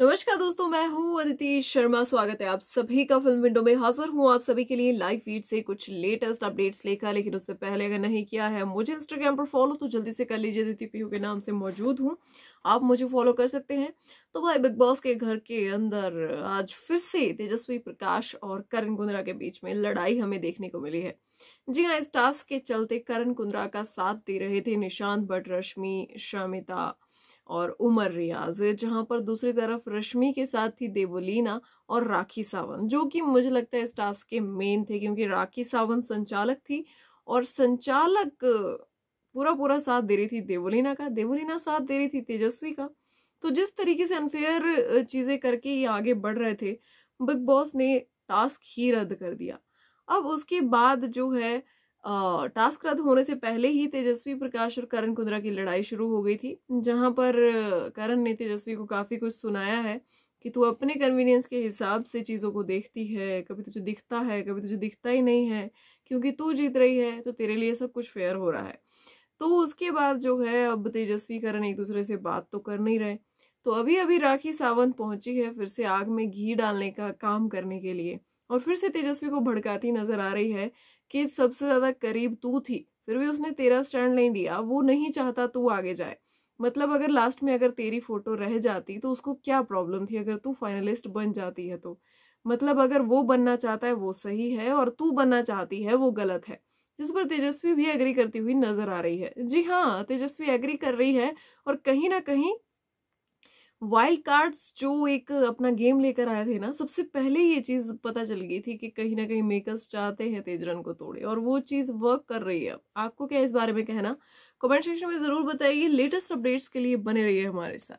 नमस्कार दोस्तों मैं हूं अदिति शर्मा स्वागत है आप सभी का फिल्म विंडो में हाजिर हूं आप सभी के लिए लाइव फीड से कुछ लेटेस्ट अपडेट्स लेकर लेकिन उससे पहले अगर नहीं किया है मुझे इंस्टाग्राम पर फॉलो तो जल्दी से कर लीजिए अदिति पीहू के नाम से मौजूद हूं आप मुझे फॉलो कर सकते हैं तो भाई बिग बॉस के घर के अंदर आज फिर से तेजस्वी प्रकाश और करण कुंद्रा के बीच में लड़ाई हमें देखने को मिली है जी हाँ इस टास्क के चलते करण कुंद्रा का साथ दे रहे थे निशांत भट्ट रश्मि शमिता और उमर रियाज जहां पर दूसरी तरफ रश्मि के साथ थी देवोलीना और राखी सावंत जो कि मुझे लगता है इस टास्क के मेन थे क्योंकि राखी सावंत संचालक थी और संचालक पूरा पूरा साथ दे रही थी देवोलीना का देवोलीना साथ दे रही थी तेजस्वी का तो जिस तरीके से अनफेयर चीज़ें करके ये आगे बढ़ रहे थे बिग बॉस ने टास्क ही रद्द कर दिया अब उसके बाद जो है टास्क रद्द होने से पहले ही तेजस्वी प्रकाश और करण कुंद्रा की लड़ाई शुरू हो गई थी जहां पर करण ने तेजस्वी को काफ़ी कुछ सुनाया है कि तू अपने कन्वीनियंस के हिसाब से चीज़ों को देखती है कभी तुझे दिखता है कभी तुझे दिखता ही नहीं है क्योंकि तू जीत रही है तो तेरे लिए सब कुछ फेयर हो रहा है तो उसके बाद जो है अब तेजस्वी करण एक दूसरे से बात तो कर नहीं रहे तो अभी अभी राखी सावंत पहुंची है फिर से आग में घी डालने का काम करने के लिए और फिर से तेजस्वी को भड़काती नजर आ रही है कि सबसे ज्यादा करीब तू थी फिर भी उसने तेरा स्टैंड नहीं लिया वो नहीं चाहता तू आगे जाए मतलब अगर लास्ट में अगर तेरी फोटो रह जाती तो उसको क्या प्रॉब्लम थी अगर तू फाइनलिस्ट बन जाती है तो मतलब अगर वो बनना चाहता है वो सही है और तू बनना चाहती है वो गलत है जिस पर तेजस्वी भी एग्री करती हुई नजर आ रही है जी हाँ तेजस्वी एग्री कर रही है और कहीं ना कहीं वाइल्ड कार्ड्स जो एक अपना गेम लेकर आए थे ना सबसे पहले ये चीज़ पता चल गई थी कि कहीं ना कहीं मेकर्स चाहते हैं तेजरन को तोड़े और वो चीज़ वर्क कर रही है आपको क्या इस बारे में कहना कमेंट सेक्शन में ज़रूर बताइए लेटेस्ट अपडेट्स के लिए बने रहिए हमारे साथ